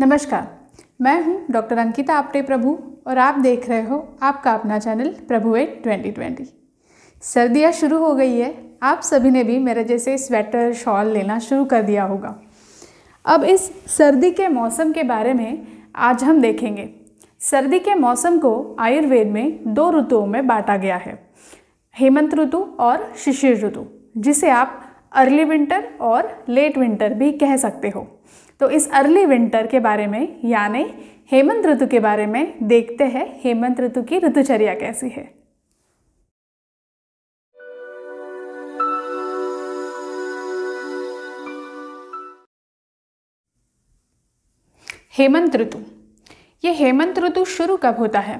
नमस्कार मैं हूं डॉक्टर अंकिता आपटे प्रभु और आप देख रहे हो आपका अपना channel Prabhu eight twenty twenty सर्दियाँ शुरू हो गई है आप सभी ने भी मेरे जैसे स्वेटर शॉल लेना शुरू कर दिया होगा अब इस सर्दी के मौसम के बारे में आज हम देखेंगे सर्दी के मौसम को आयुर्वेद में दो ऋतुओं में बांटा गया है हेमंत ऋतु और शिशिर ऋतु जिसे आप अर्ली विंटर और लेट विंटर भी कह सकते हो तो इस अर्ली विंटर के बारे में यानी हेमंत ऋतु के बारे में देखते हैं हेमंत ऋतु की ऋतुचर्या कैसी है हेमंत ऋतु ये हेमंत ऋतु शुरू कब होता है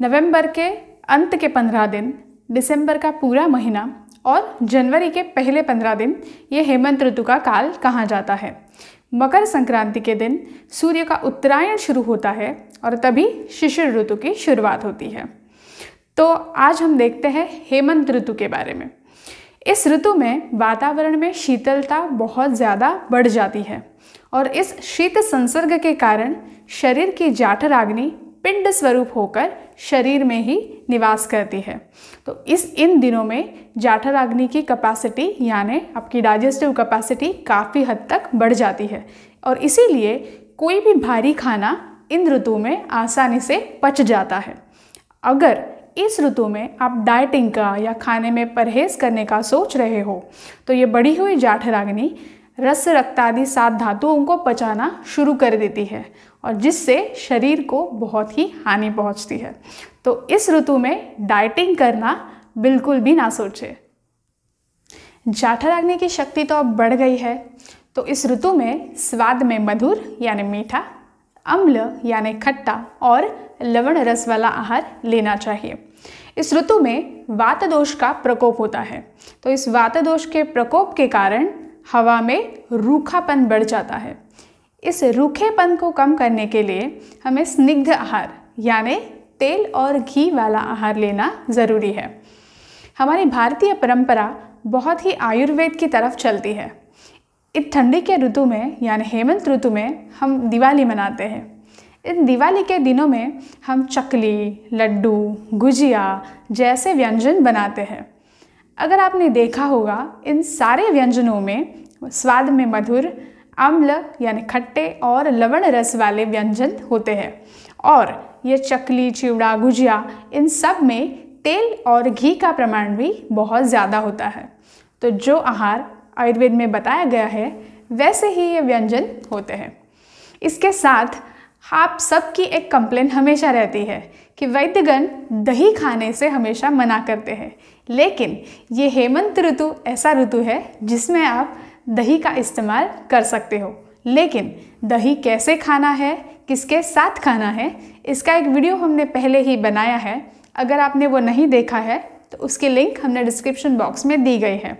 नवंबर के अंत के पंद्रह दिन दिसंबर का पूरा महीना और जनवरी के पहले पंद्रह दिन ये हेमंत ऋतु का काल कहा जाता है मकर संक्रांति के दिन सूर्य का उत्तरायण शुरू होता है और तभी शिशिर ऋतु की शुरुआत होती है तो आज हम देखते हैं हेमंत ऋतु के बारे में इस ऋतु में वातावरण में शीतलता बहुत ज़्यादा बढ़ जाती है और इस शीत संसर्ग के कारण शरीर की जाठराग्नि पिंड स्वरूप होकर शरीर में ही निवास करती है तो इस इन दिनों में जाठर आग्नि की कैपेसिटी यानी आपकी डाइजेस्टिव कैपेसिटी काफ़ी हद तक बढ़ जाती है और इसीलिए कोई भी भारी खाना इन ऋतु में आसानी से पच जाता है अगर इस ऋतु में आप डाइटिंग का या खाने में परहेज करने का सोच रहे हो तो ये बढ़ी हुई जाठर आग्नि रस रक्तादि सात धातुओं को पचाना शुरू कर देती है और जिससे शरीर को बहुत ही हानि पहुंचती है तो इस ऋतु में डाइटिंग करना बिल्कुल भी ना सोचे जाठा लागने की शक्ति तो अब बढ़ गई है तो इस ऋतु में स्वाद में मधुर यानी मीठा अम्ल यानी खट्टा और लवण रस वाला आहार लेना चाहिए इस ऋतु में वात दोष का प्रकोप होता है तो इस वात दोष के प्रकोप के कारण हवा में रूखापन बढ़ जाता है इस रूखेपन को कम करने के लिए हमें स्निग्ध आहार यानी तेल और घी वाला आहार लेना ज़रूरी है हमारी भारतीय परंपरा बहुत ही आयुर्वेद की तरफ चलती है इस ठंडी के ऋतु में यानी हेमंत ऋतु में हम दिवाली मनाते हैं इन दिवाली के दिनों में हम चकली लड्डू गुजिया जैसे व्यंजन बनाते हैं अगर आपने देखा होगा इन सारे व्यंजनों में स्वाद में मधुर अम्ल यानी खट्टे और लवण रस वाले व्यंजन होते हैं और ये चकली चिवड़ा गुजिया इन सब में तेल और घी का प्रमाण भी बहुत ज़्यादा होता है तो जो आहार आयुर्वेद में बताया गया है वैसे ही ये व्यंजन होते हैं इसके साथ आप सबकी एक कंप्लेन हमेशा रहती है कि वैद्यगण दही खाने से हमेशा मना करते हैं लेकिन ये हेमंत ऋतु ऐसा ऋतु है जिसमें आप दही का इस्तेमाल कर सकते हो लेकिन दही कैसे खाना है किसके साथ खाना है इसका एक वीडियो हमने पहले ही बनाया है अगर आपने वो नहीं देखा है तो उसकी लिंक हमने डिस्क्रिप्शन बॉक्स में दी गई है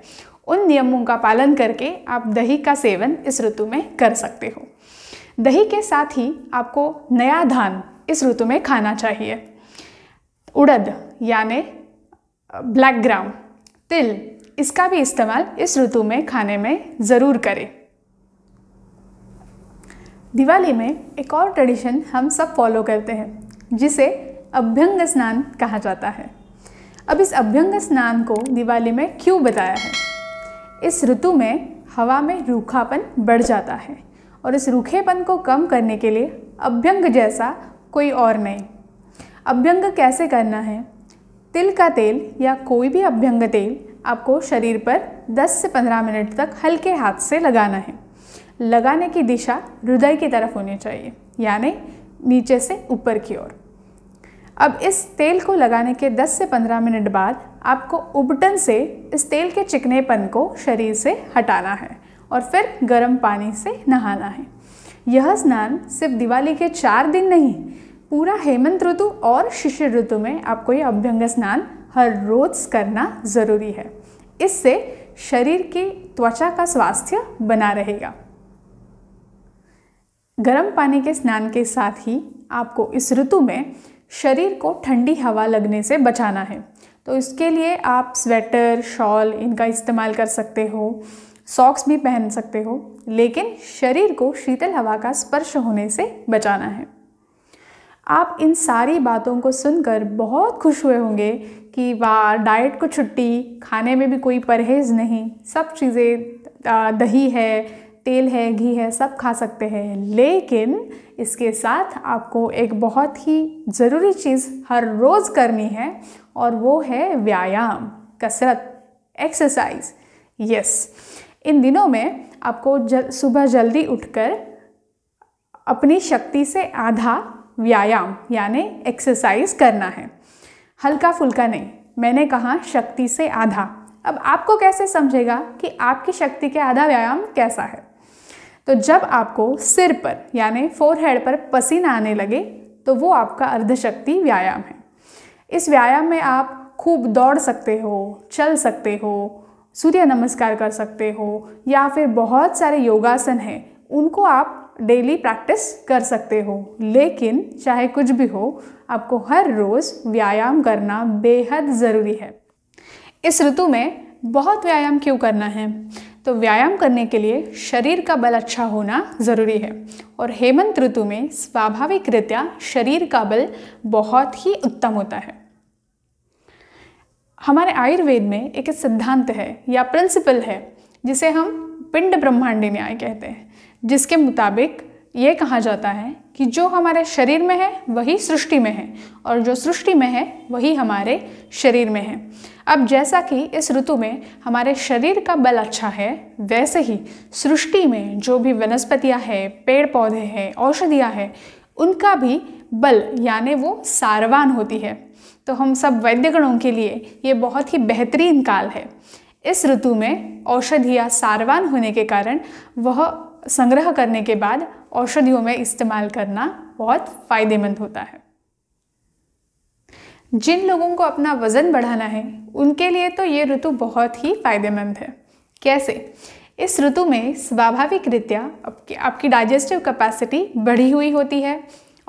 उन नियमों का पालन करके आप दही का सेवन इस ऋतु में कर सकते हो दही के साथ ही आपको नया धान इस ऋतु में खाना चाहिए उड़द यानि ब्लैक ग्राम तिल इसका भी इस्तेमाल इस ऋतु में खाने में ज़रूर करें दिवाली में एक और ट्रेडिशन हम सब फॉलो करते हैं जिसे अभ्यंग स्नान कहा जाता है अब इस अभ्यंग स्नान को दिवाली में क्यों बताया है इस ऋतु में हवा में रूखापन बढ़ जाता है और इस रूखेपन को कम करने के लिए अभ्यंग जैसा कोई और नहीं अभ्यंग कैसे करना है तिल का तेल या कोई भी अभ्यंग तेल आपको शरीर पर 10 से 15 मिनट तक हल्के हाथ से लगाना है लगाने की दिशा हृदय की तरफ होनी चाहिए यानी नीचे से ऊपर की ओर अब इस तेल को लगाने के 10 से 15 मिनट बाद आपको उबटन से इस तेल के चिकनेपन को शरीर से हटाना है और फिर गर्म पानी से नहाना है यह स्नान सिर्फ दिवाली के चार दिन नहीं पूरा हेमंत ऋतु और शिशिर ऋतु में आपको ये अभ्यंग स्नान हर रोज़ करना ज़रूरी है इससे शरीर की त्वचा का स्वास्थ्य बना रहेगा गर्म पानी के स्नान के साथ ही आपको इस ऋतु में शरीर को ठंडी हवा लगने से बचाना है तो इसके लिए आप स्वेटर शॉल इनका इस्तेमाल कर सकते हो सॉक्स भी पहन सकते हो लेकिन शरीर को शीतल हवा का स्पर्श होने से बचाना है आप इन सारी बातों को सुनकर बहुत खुश हुए होंगे कि वाह डाइट को छुट्टी खाने में भी कोई परहेज़ नहीं सब चीज़ें दही है तेल है घी है सब खा सकते हैं लेकिन इसके साथ आपको एक बहुत ही ज़रूरी चीज़ हर रोज़ करनी है और वो है व्यायाम कसरत एक्सरसाइज यस yes. इन दिनों में आपको जल, सुबह जल्दी उठकर अपनी शक्ति से आधा व्यायाम यानी एक्सरसाइज करना है हल्का फुल्का नहीं मैंने कहा शक्ति से आधा अब आपको कैसे समझेगा कि आपकी शक्ति के आधा व्यायाम कैसा है तो जब आपको सिर पर यानी फोरहेड पर पसीना आने लगे तो वो आपका अर्धशक्ति व्यायाम है इस व्यायाम में आप खूब दौड़ सकते हो चल सकते हो सूर्य नमस्कार कर सकते हो या फिर बहुत सारे योगासन हैं उनको आप डेली प्रैक्टिस कर सकते हो लेकिन चाहे कुछ भी हो आपको हर रोज़ व्यायाम करना बेहद ज़रूरी है इस ऋतु में बहुत व्यायाम क्यों करना है तो व्यायाम करने के लिए शरीर का बल अच्छा होना ज़रूरी है और हेमंत ऋतु में स्वाभाविक रीत्या शरीर का बल बहुत ही उत्तम होता है हमारे आयुर्वेद में एक सिद्धांत है या प्रिंसिपल है जिसे हम पिंड ब्रह्मांडी न्याय कहते हैं जिसके मुताबिक ये कहा जाता है कि जो हमारे शरीर में है वही सृष्टि में है और जो सृष्टि में है वही हमारे शरीर में है अब जैसा कि इस ऋतु में हमारे शरीर का बल अच्छा है वैसे ही सृष्टि में जो भी वनस्पतियाँ हैं पेड़ पौधे हैं औषधियाँ हैं उनका भी बल यानी वो सारवान होती है तो हम सब वैद्यगणों के लिए ये बहुत ही बेहतरीन काल है इस ऋतु में औषधियाँ सारवान होने के कारण वह संग्रह करने के बाद औषधियों में इस्तेमाल करना बहुत फ़ायदेमंद होता है जिन लोगों को अपना वज़न बढ़ाना है उनके लिए तो ये ऋतु बहुत ही फ़ायदेमंद है कैसे इस ऋतु में स्वाभाविक रीत्या आपकी आपकी डाइजेस्टिव कैपेसिटी बढ़ी हुई होती है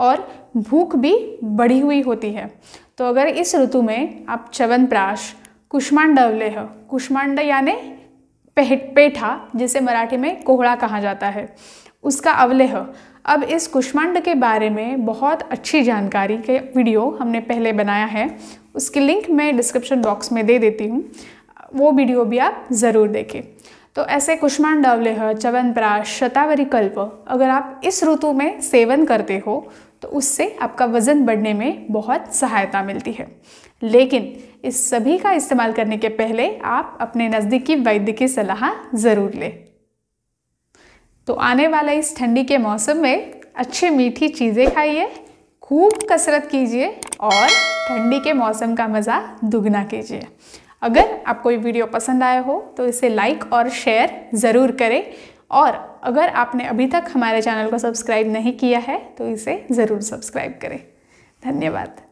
और भूख भी बढ़ी हुई होती है तो अगर इस ऋतु में आप च्यवनप्राश प्राश कुष्मांड यानि पेट पेठा जिसे मराठी में कोहड़ा कहा जाता है उसका अवलेह अब इस कुष्मांड के बारे में बहुत अच्छी जानकारी के वीडियो हमने पहले बनाया है उसकी लिंक मैं डिस्क्रिप्शन बॉक्स में दे देती हूँ वो वीडियो भी आप ज़रूर देखें तो ऐसे कुष्मांड अवलेह च्यवनप्राश शतावरी कल्प अगर आप इस ऋतु में सेवन करते हो तो उससे आपका वज़न बढ़ने में बहुत सहायता मिलती है लेकिन इस सभी का इस्तेमाल करने के पहले आप अपने नज़दीकी वैद्य की सलाह ज़रूर लें तो आने वाला इस ठंडी के मौसम में अच्छी मीठी चीज़ें खाइए खूब कसरत कीजिए और ठंडी के मौसम का मज़ा दुगना कीजिए अगर आपको ये वीडियो पसंद आया हो तो इसे लाइक और शेयर ज़रूर करें और अगर आपने अभी तक हमारे चैनल को सब्सक्राइब नहीं किया है तो इसे ज़रूर सब्सक्राइब करें धन्यवाद